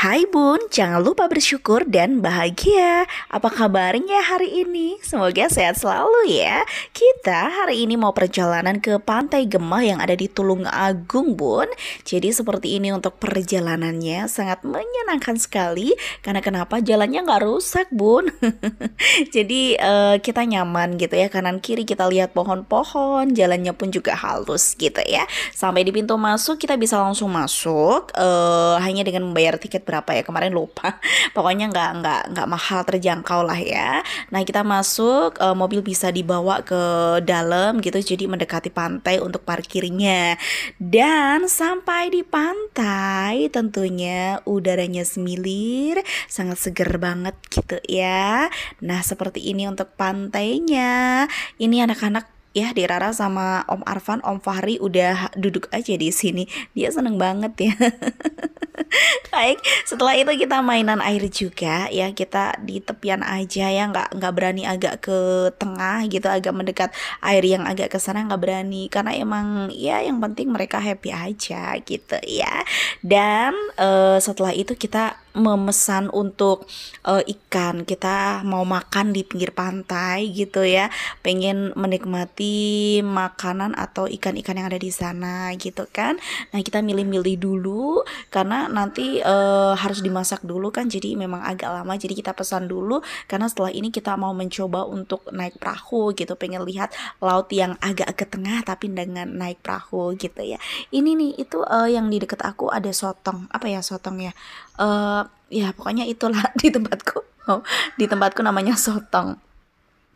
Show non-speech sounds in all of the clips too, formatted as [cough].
Hai Bun, jangan lupa bersyukur dan bahagia. Apa kabarnya hari ini? Semoga sehat selalu ya. Kita hari ini mau perjalanan ke Pantai Gemah yang ada di Tulung Agung, Bun. Jadi seperti ini untuk perjalanannya sangat menyenangkan sekali karena kenapa jalannya nggak rusak, Bun. [laughs] Jadi uh, kita nyaman gitu ya, kanan kiri kita lihat pohon-pohon, jalannya pun juga halus gitu ya. Sampai di pintu masuk kita bisa langsung masuk uh, hanya dengan membayar tiket berapa ya kemarin lupa [laughs] pokoknya nggak nggak nggak mahal terjangkau lah ya nah kita masuk uh, mobil bisa dibawa ke dalam gitu jadi mendekati pantai untuk parkirnya dan sampai di pantai tentunya udaranya semilir sangat seger banget gitu ya nah seperti ini untuk pantainya ini anak-anak ya di Rara sama Om Arfan, Om Fahri udah duduk aja di sini. Dia seneng banget ya. [laughs] Baik, setelah itu kita mainan air juga ya kita di tepian aja ya nggak nggak berani agak ke tengah gitu agak mendekat air yang agak ke sana nggak berani karena emang ya yang penting mereka happy aja gitu ya dan uh, setelah itu kita memesan untuk uh, ikan kita mau makan di pinggir pantai gitu ya pengen menikmati makanan atau ikan-ikan yang ada di sana gitu kan nah kita milih-milih dulu karena nanti uh, harus dimasak dulu kan jadi memang agak lama jadi kita pesan dulu karena setelah ini kita mau mencoba untuk naik perahu gitu pengen lihat laut yang agak ke tengah tapi dengan naik perahu gitu ya ini nih itu uh, yang di dekat aku ada sotong apa ya sotong ya uh, ya pokoknya itulah [laughs] di tempatku oh, di tempatku namanya sotong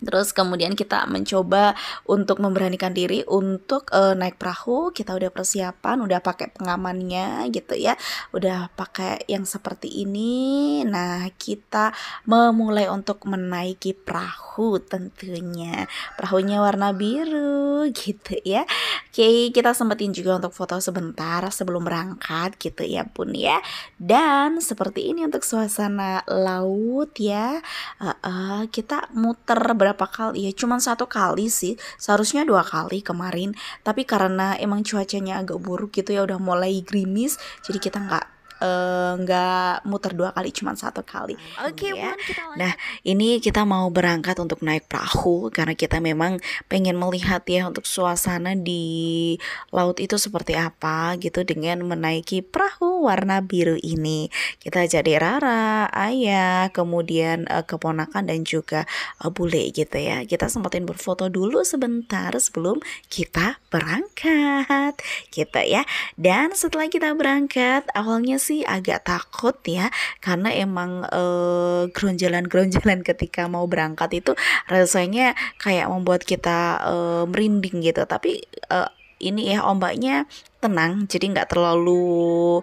Terus kemudian kita mencoba untuk memberanikan diri untuk uh, naik perahu. Kita udah persiapan, udah pakai pengamannya gitu ya. Udah pakai yang seperti ini. Nah, kita memulai untuk menaiki perahu tentunya. Perahunya warna biru [laughs] gitu ya. Oke, kita sempetin juga untuk foto sebentar sebelum berangkat gitu ya, pun ya. Dan seperti ini untuk suasana laut ya. Uh, uh, kita muter berapa kali ya cuman satu kali sih seharusnya dua kali kemarin tapi karena emang cuacanya agak buruk gitu ya udah mulai grimis, jadi kita nggak Eh, nggak uh, muter dua kali cuman satu kali. Oke, okay, ya. nah, ini kita mau berangkat untuk naik perahu karena kita memang pengen melihat ya untuk suasana di laut itu seperti apa gitu dengan menaiki perahu warna biru ini. Kita jadi Rara, Ayah, kemudian uh, keponakan dan juga uh, bule gitu ya. Kita sempatin berfoto dulu sebentar sebelum kita berangkat. Gitu ya. Dan setelah kita berangkat, awalnya sih sih agak takut ya karena emang jalan eh, gronjalan-gronjalan ketika mau berangkat itu rasanya kayak membuat kita uh, merinding gitu tapi uh, ini ya ombaknya tenang jadi nggak terlalu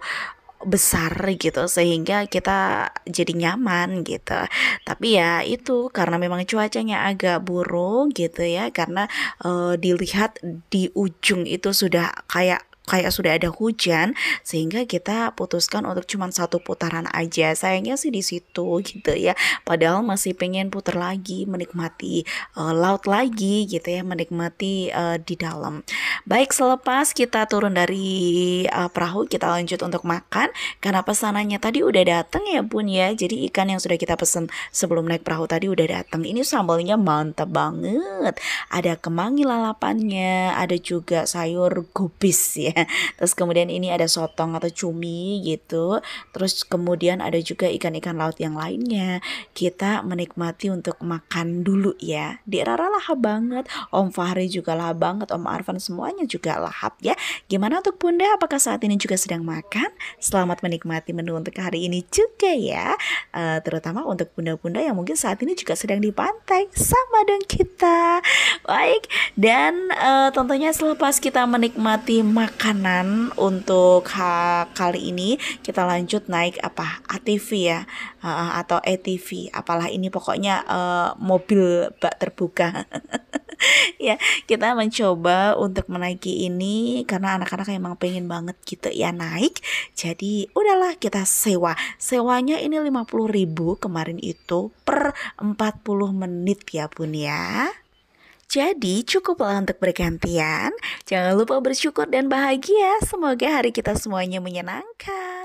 besar gitu sehingga kita jadi nyaman gitu tapi ya itu karena memang cuacanya agak buruk gitu ya karena e, dilihat di ujung itu sudah kayak kayak sudah ada hujan sehingga kita putuskan untuk cuma satu putaran aja sayangnya sih di situ [laughs] gitu ya padahal masih pengen putar lagi menikmati uh, laut lagi gitu ya menikmati uh, di dalam baik selepas kita turun dari uh, perahu kita lanjut untuk makan karena pesanannya tadi udah datang ya bun ya jadi ikan yang sudah kita pesen sebelum naik perahu tadi udah datang ini sambalnya mantap banget ada kemangi lalapannya ada juga sayur gubis ya ya. [laughs] Terus kemudian ini ada sotong atau cumi gitu. Terus kemudian ada juga ikan-ikan laut yang lainnya. Kita menikmati untuk makan dulu ya. Di Rara lahap banget, Om Fahri juga lahap banget, Om Arvan semuanya juga lahap ya. Gimana untuk Bunda? Apakah saat ini juga sedang makan? Selamat menikmati menu untuk hari ini juga ya. Uh, terutama untuk Bunda-bunda yang mungkin saat ini juga sedang di pantai. Sama dong kita. Baik, dan uh, tentunya selepas kita menikmati makan kanan untuk ah, kali ini kita lanjut naik apa ATV ya uh, atau ATV apalah ini pokoknya uh, mobil bak terbuka [laughs] ya kita mencoba untuk menaiki ini karena anak-anak emang pengen banget gitu ya naik jadi udahlah kita sewa sewanya ini 50.000 kemarin itu per 40 menit ya pun ya jadi cukuplah untuk bergantian. Jangan lupa bersyukur dan bahagia. Semoga hari kita semuanya menyenangkan.